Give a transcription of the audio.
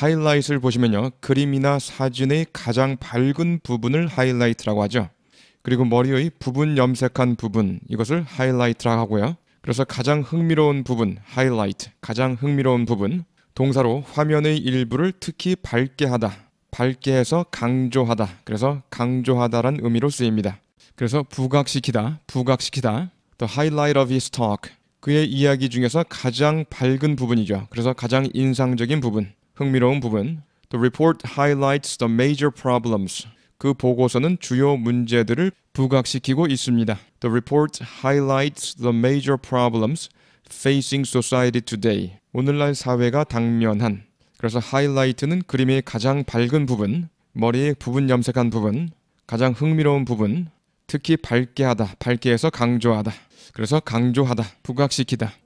하이라이트를 보시면요. 그림이나 사진의 가장 밝은 부분을 하이라이트라고 하죠. 그리고 머리의 부분 염색한 부분 이것을 하이라이트라고 하고요. 그래서 가장 흥미로운 부분 하이라이트 가장 흥미로운 부분 동사로 화면의 일부를 특히 밝게 하다 밝게 해서 강조하다 그래서 강조하다란 의미로 쓰입니다. 그래서 부각시키다 부각시키다 The highlight of his talk 그의 이야기 중에서 가장 밝은 부분이죠. 그래서 가장 인상적인 부분 흥미로운 부분 The report highlights the major problems. 그 보고서는 주요 문제들을 부각시키고 있습니다. The report highlights the major problems facing society today. 오늘날 사회가 당면한 그래서 하이라이트는 그림의 가장 밝은 부분, 머리의 부분 염색한 부분, 가장 흥미로운 부분, 특히 밝게 하다, 밝게 해서 강조하다. 그래서 강조하다, 부각시키다.